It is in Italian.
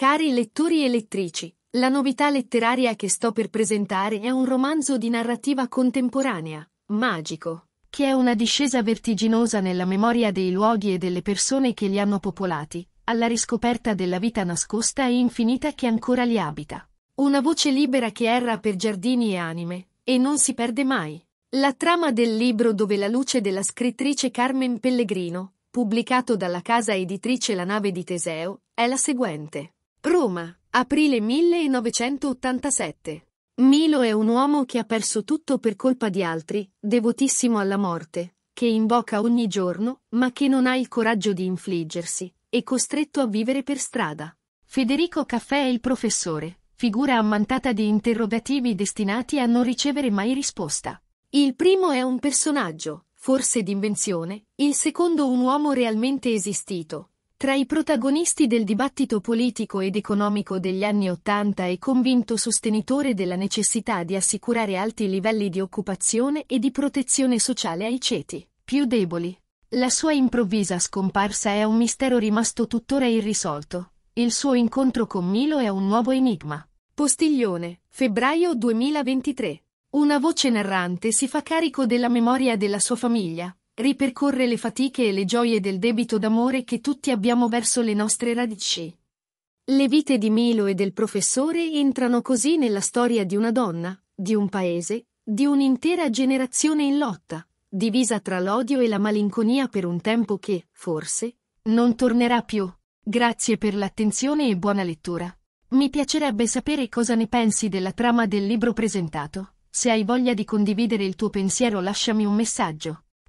Cari lettori e lettrici, la novità letteraria che sto per presentare è un romanzo di narrativa contemporanea, magico, che è una discesa vertiginosa nella memoria dei luoghi e delle persone che li hanno popolati, alla riscoperta della vita nascosta e infinita che ancora li abita. Una voce libera che erra per giardini e anime, e non si perde mai. La trama del libro Dove la luce della scrittrice Carmen Pellegrino, pubblicato dalla casa editrice La nave di Teseo, è la seguente. Roma, aprile 1987. Milo è un uomo che ha perso tutto per colpa di altri, devotissimo alla morte, che invoca ogni giorno, ma che non ha il coraggio di infliggersi, e costretto a vivere per strada. Federico Caffè è il professore, figura ammantata di interrogativi destinati a non ricevere mai risposta. Il primo è un personaggio, forse d'invenzione, il secondo un uomo realmente esistito, tra i protagonisti del dibattito politico ed economico degli anni Ottanta e convinto sostenitore della necessità di assicurare alti livelli di occupazione e di protezione sociale ai ceti più deboli. La sua improvvisa scomparsa è un mistero rimasto tuttora irrisolto. Il suo incontro con Milo è un nuovo enigma. Postiglione, febbraio 2023. Una voce narrante si fa carico della memoria della sua famiglia, ripercorre le fatiche e le gioie del debito d'amore che tutti abbiamo verso le nostre radici. Le vite di Milo e del professore entrano così nella storia di una donna, di un paese, di un'intera generazione in lotta, divisa tra l'odio e la malinconia per un tempo che, forse, non tornerà più. Grazie per l'attenzione e buona lettura. Mi piacerebbe sapere cosa ne pensi della trama del libro presentato. Se hai voglia di condividere il tuo pensiero lasciami un messaggio.